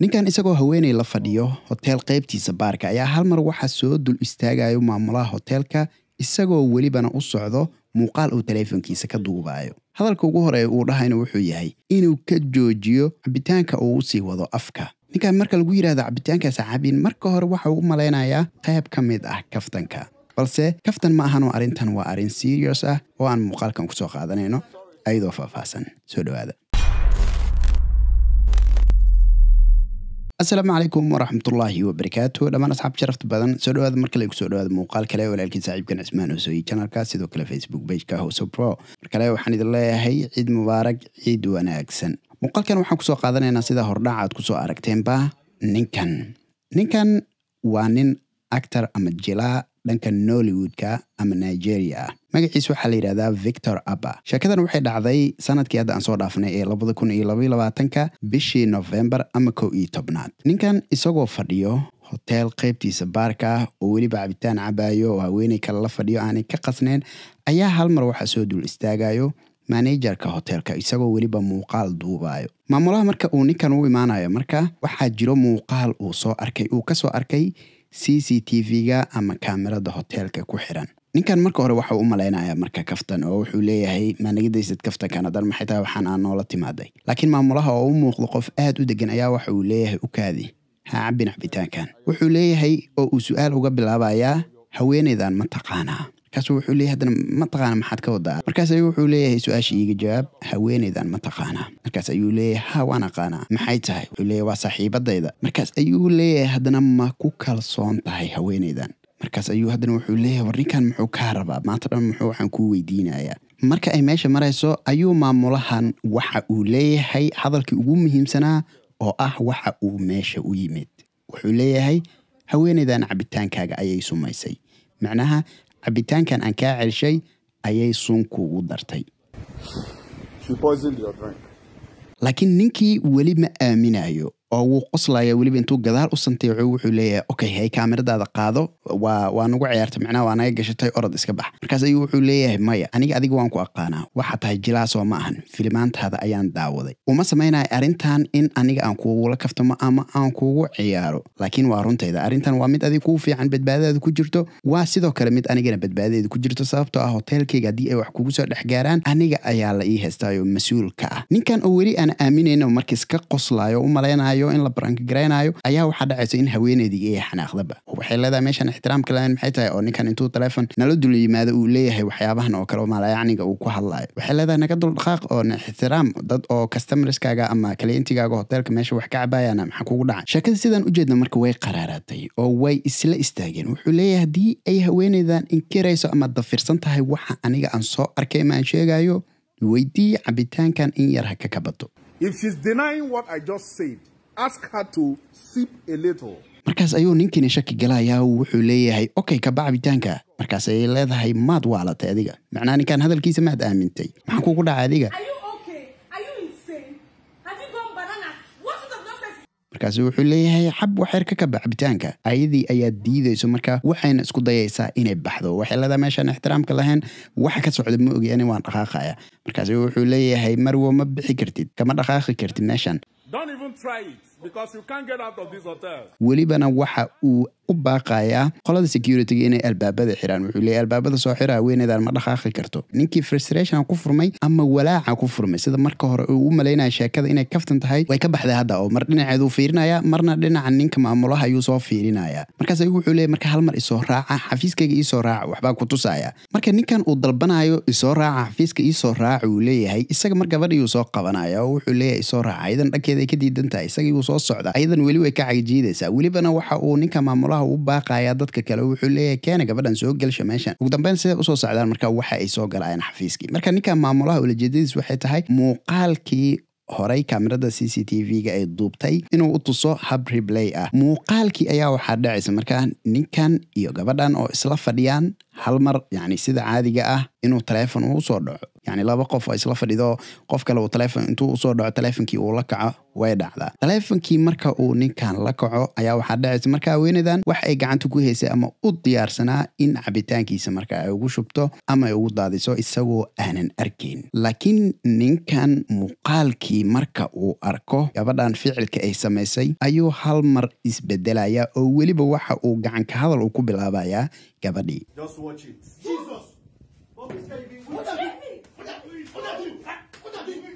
ninkan isagoo haweenay la fadhiyo hoteel qaybtiisa baarka ayaa hal mar waxaa soo dul istaagayo maamulaha hoteelka isagoo welibana u socdo muuqaal uu taleefonkiisa ka duubaayo hadalka ugu horeeya uu dhahayna wuxuu yahay inuu ka joojiyo cabitaanka uu sii wado afka ninkan marka lagu yidhahdo cabitaankaasa cabin marka hore waxa uu u malaynayaa qayb ka mid ah kaftanka balse kaftan ma ahanoo arrintan waa arrin serious ah oo aan muuqaalkan ku soo qaadanayno ayadoo faahfaahsan soo dhowaada asalaamu calaykum waraxmatullaahi wabarakaatu dhammaan asxaab sharafta badan soo dhawaada mar kale kusoo dhawaada muuqaal kale walaalkii saaxiibkan cismaan hoosoye janalka sidoo kale facebook bageka hoso pro mar kale waxaan idin leeyahay ciid mubaarag ciid wanaagsan muuqaalkan waxaan kusoo qaadanaynaa sida hordhaca aad kusoo aragteenba ninkan ninkan waa nin actor ama jilaa dhanka nollywoodka ama nigeria ah magaciis waxaa la yidhahdaa victor abba sheekadan waxay dhacday sanadkii hadda aan soo dhaafnay ee labada kun iyo labaiyo labaatanka bishii novembar ama kow iyo tobnaad ninkan isagoo fadhiyo hoteel qaybtiisa baarka ah oo weliba cabitaan cabaayo oo haweeney kale la fadhiyo aanay ka qasneyn ayaa hal mar waxaa soo dul istaagayo manejarka hoteelka isagoo weliba muuqaal duubaayo maamulaha marka uu ninkan u imaanayo marka waxaa jiro muuqaal uu soo arkay uu kasoo arkay c c t v-ga ama kaamirada hoteelka ku xiran ninkan marka hore waxa u malaynayaa marka kaftan oo wuxuu leeyahay maanaga daysid kaftankan adarma xitaa waxaan aa noola timaaday laakiin maamulaha oo u muuqdo qof aad u degan ayaa waxa uu leeyahay u kaadi ha cabbin cabitaankan wuxuu leeyahay oo uu su-aal uga bilaabayaa haweenaydan ma taqaanaa markaasuu wuxuu leeyahy haddana ma taqaana maxaad ka wadaa markaas ayuu wuxuu leeyahay su-aasha iiga jawaab haweenaydan ma taqaanaa markaas ayuu leeyahay ha waan aqaanaa maxay tahay wuxuu leeyahy waa saaxiibadayda markaas ayuu leeyahay haddana ma ku kalsoon tahay haweenaydan markaas ayuu haddana wuxuu leeyahay war muxuu kaa rabaa maanta dhan muxuu waxaan kuu weydiinayaa marka ay meesha marayso ayuu maamulahan waxa uu leeyahay hadalkii ugu muhiimsanaa oo ah waxa uu meesha u yimid wuxuu leeyahay haweenaydan cabitaankaaga ayay sumaysay macnaha cabitaankan aan kaa celshay ayay suun kuugu dartay laakiin ninkii weli ma aaminayo oo wuu qoslaya weliba intuu gadaal u santeeco wuxuu leeyahay okay hay kaamiradaada qaado waa waa nagu ciyaartay macnaha waa naga gashatay orod iska bax markaas ayuu wuxuu leeyahay maya aniga adiga waan ku aqaanaa waxaa tahay jilaasoo ma ahan filimaantaada ayaan daawaday uma samaynaya arrintan in aniga aan kugula kaftamo ama aan kugu ciyaaro laakiin waa runtayda arrintan waa mid adiga kuu fiican badbaadadaadu ku jirto waa sidoo kale mid anigana badbaadadeedu ku jirto sababtoo ah hoteelkayga haddii ay wax kugu soo dhex gaaraan aniga ayaa la ii haystaayoo mas-uulka ah ninkan oo weli aan aaminayno markiis ka qoslaayo u malaynayo xanaaqaynayo in la barankigaraynaayo ayaa waxaa dhacaysa in haweeneydii iy xanaaqdaba waxay leedahay meeshaan ixtiraamka lahayn maxay tahay oo ninkan intuu taleefon nala dul yimaado uu leeyahay waxyaabahan oo kale oo maalayacniga uu ku hadlayo waxay leedahay naga dul dhaqaaq oo ixtiraam dad oo customarskaaga ama kliyentigaaga hoteelka meesha wax ka cabaayana maxaa kugu dhacay sheekada sidaan u jeedna marka way qaraaraatay oo way isla istaageen wuxuu leeyahay haddii ay haweeneydan inkirayso ama dafirsan tahay waxa aniga aan soo arkay maan sheegayo weydii cabitaankan in yar ha ka kabado markaas ayuu ninkiina shaki galayaa wuxuu leeyahay okay ka bac markaas ayay leedahay maad waalatay adiga macnaa ninkaan hadalkiisa maad aamintay maxaa kuugu dhaca adiga markaas wuxuu leeyahay xab waxeerka ka bax ayadii ayaa diidayso marka waxayna isku dayaysaa inay baxdo waxay leedaha meeshaan ixtiraamka lahayn waxa ka socda ma ogi waan dhaqaaqaya markaas wuxuu leeyahay marwo ma bixi kartid kama dhaqaaqi kartid meeshan don't try it. welibana waxa uu u baaqayaa qolada securitiga inay albaabada xiraan wuxuu leeya albaabada soo xiraa weyneedaan ma dhaqaaqi karto ninkii frustration ku furmay ama walaaca ku furmay sida marka hore uu u malaynaya sheekada inay kaftan tahay way ka baxday hadda oo mar dhinaceeda u marna dhinaca ninka maamulaha ayuu soo fiirinaya markaas ayagu wuxuu leeya marka hal isoo raaca xafiiskayga iisoo raaca waxbaa ku tusaya marka ninkan uu dalbanayo isoo raaca xafiiska iisoo raaca uu leeyahay isaga mar gabadh soo qabanaya oo wuxuu leeyahay isoo raaca idan dhankeeda ka diidan tahay isaga soo socda ayadan weli way ka cagjiidaysaa welibana waxa uu ninka maamulaha u baaqayaa dadka kale wuxuu leeyahay keena gabadhan soo gelsha meeshan ugu dambeyn siday usoo socdaan marka waxa ay soo galayaan xafiiskii marka ninka maamulaha ulajeedadiis waxay tahay muuqaalkii horay kaamirada c c t v-ga ay duubtay inuu u tuso hab reblay ah muuqaalkii ayaa waxaa dhacaysa markaa ninkan iyo gabadhan oo isla fadhiyaan hal mar yacni sida caadiga ah inuu taleefon uu soo dhaco yani laba qof isla fadhido qof kale uu taleefon intuu usoo dhaco taleefonkii uu la kaco way dhacdaa taleefonkii marka uu ninkan la kaco ayaa waxaa dhacaysa marka haweenadan wax ay gacanta ku haysay ama u diyaarsanaa in cabitaankiisa marka ay ugu shubto ama ay ugu daadiso isagoo aanan arkayn laakiin ninkan muuqaalkii marka uu arko gabadhan ficilka ay samaysay ayuu hal mar isbedelayaa oo weliba waxa uu gacanka hadal uu ku bilaabayaa gabadhii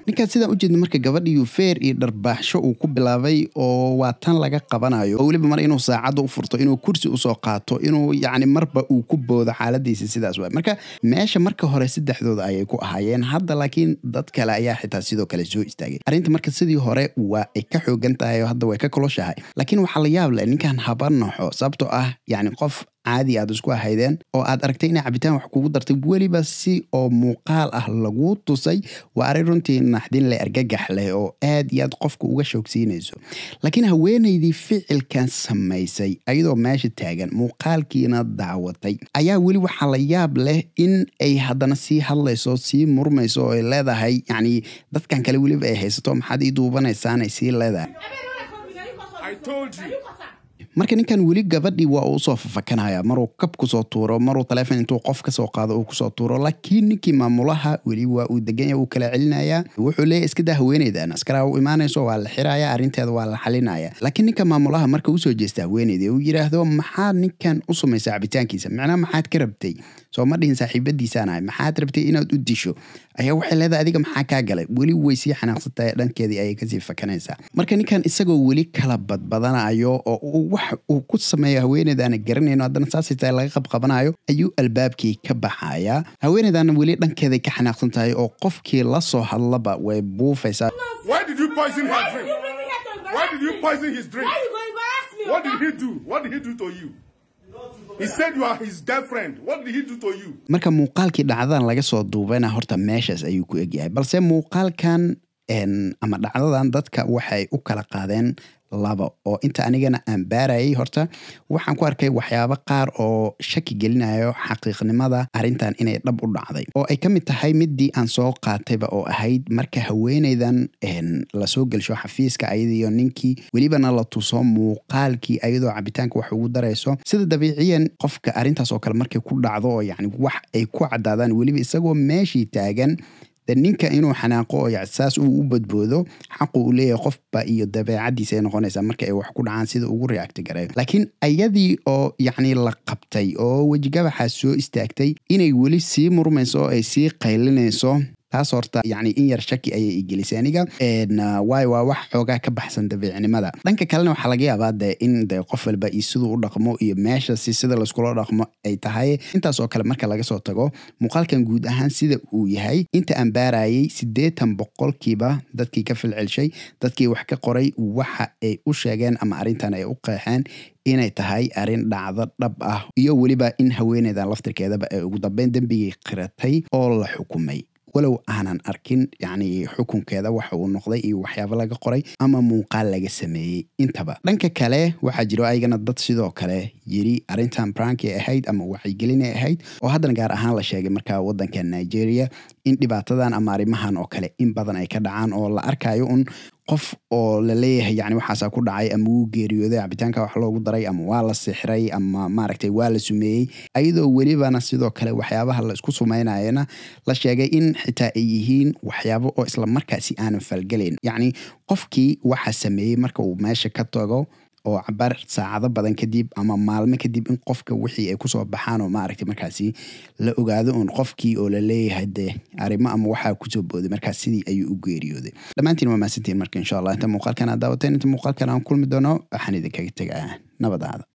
ninkaad sidaan u jeedna marka gabadhiiyu feer iyo dharbaaxsho uu ku bilaabay oo waa tan laga qabanayo oo weliba mar inuu saacadda u furto inuu kursi usoo qaato inuu yacni marba uu ku boodo xaaladiisa sidaas waay marka meesha marka hore saddexdooda ayay ku ahaayeen hadda laakiin dad kale ayaa xitaa sidoo kale soo istaagay arrinta marka sidii hore waa ay ka xoogan tahay oo hadda way ka koloshahay laakiin waxaa la yaab leh ninkan habanaxo sababtoo ah yacni qof caadi aad isku ahaydeen oo aad aragtay inay cabitaan wax kugu dartay weliba si oo muuqaal ah lagu tusay waa arrin runtii naxdin leh argagax leh oo aad iyo aad qofka uga shoogsiinayso laakiin haweenaydii ficilkan samaysay ayadoo meesha taagan muuqaalkiina daawatay ayaa weli waxaa la yaab leh in ay haddana sii hadlayso sii murmayso oo ay leedahay yacni dadkan kale weliba ay haysato maxaad ii duubanaysaan sii leedahay marka ninkan weli gabadhii waa uu usoo fafakanaya maruu kab kusoo tuuro maruu taleefon intuu qof kasoo qaado uu kusoo tuuro laakiin ninkii maamulaha weli waa uu deganya uu kala celinaya wuxuu leeya iskadaa haweeneydan askaraa u imaanayso waa la xiraya arrinteeda waa la xalinaya laakiin ninka maamulaha marka usoo jeesta haweeneyda uu yidhaahdo maxaad ninkan u samaysa cabitaankiisa macnaa maxaad ka rabtay soo ma dhihin saaxiibadiisaanahay maxaad rabtay inaad u disho ayaa waxay leedahay adiga maxaa kaa galay weli way sii xanaaqsantahay dhankeedii ayay kasii fakanaysaa marka ninkan isagoo weli kala badbadanayo oo wax uu ku sameeyo haweeneydaana garanayno haddana saasay tahay laga qabqabanayo ayuu albaabkii ka baxayaa haweeneydaana weli dhankeeday ka xanaaqsan tahay oo qofkii la soo hadlaba way buufaysaa marka muuqaalkii dhacdadan laga soo duubayna horta meeshaas ayuu ku egyahay balse muuqaalkan ama dhacdadan dadka waxay u kala qaadeen laba oo inta anigana aan baarayay horta waxaan ku arkay waxyaabo qaar oo shaki gelinayo xaqiiqnimada arrintan inay dhab u dhacday oo ay ka mid tahay midii aan soo qaatayba oo ahayd marka haweenaydan lasoo gelsho xafiiska ayadiyo ninkii welibana la tuso muuqaalkii ayadoo cabitaanka wax ugu darayso sida dabiiciyan qofka arrintaas oo kale markay ku dhacdo oo yani wax ay ku caddaadaan weliba isagoo meeshii taagan de ninka inuu xanaaqo oo yacsaas uu u badboodo xaqu u leeyahay qofba iyo dabeecadiisa ay noqonaysaa marka ay wax ku dhacaan sida ugu reacti laakiin ayadii oo yacni la qabtay oo wejigabaxa soo istaagtay inay weli sii murmayso oo ay sii qaylinayso taas horta yani in yar shaki ayay igelisay aniga waayo waa wax xoogaa ka baxsan dabiicnimada dhanka kalena waxaa laga yaabaa dee in de qof walba iyo siduu u dhaqmo iyo meeshasi sida layskula dhaqmo ay tahay intaas oo kale marka laga soo tago muuqaalkan guud ahaan sida uu yahay inta aan baarayay siddeetan boqolkiiba dadkii ka filcelshay dadkii wax ka qoray waxa ay u sheegeen ama arrintan ay u qeexeen inay tahay arrin dhacdo dhab ah iyo weliba in haweeneydan laftirkeedaba ay ugu dambeyn dembigii qiratay oo la xukumay walow aanan arkin yacni xukunkeeda waxa uu noqday iyo waxyaabo laga qoray ama muuqaal laga sameeyey intaba dhanka kale waxaa jiro ayagana dad sidoo kale yiri arrintan branki ahayd ama wacyigelinay ahayd oo haddana gaar ahaan la sheegay markaa waddanka nigeria in dhibaatadan ama arrimahan oo kale in badan ay ka dhacaan oo la arkayo un qof oo laleeyahay yani waxaasa ku dhacay ama uu geeriyooday cabitaanka wax loogu daray ama waa la sixray ama maaragtay waa la sumeeyey ayadoo welibana sidoo kale waxyaabaha la isku sumaynayana la sheegay in xitaa ay yihiin waxyaabo oo isla markaasi aanan falgelayn yacni qofkii waxaa sameeyey marka uu meesha ka tago oo cabar saacado badan kadib ama maalmo kadib in qofka wixii ay kusoo baxaan oo maaragta markaasi la ogaado uun qofkii oo laleeyahay dee arrimo ama waxaa kusoo booday markaas sidii ayuu u geeriyooday dhammaantiin waa mahadsantiin marka inshaa allah inta muuqaalkan aad daawateen inta muuqaalkan aan kulmi doono waxaan idinkaga tegaa nabadaada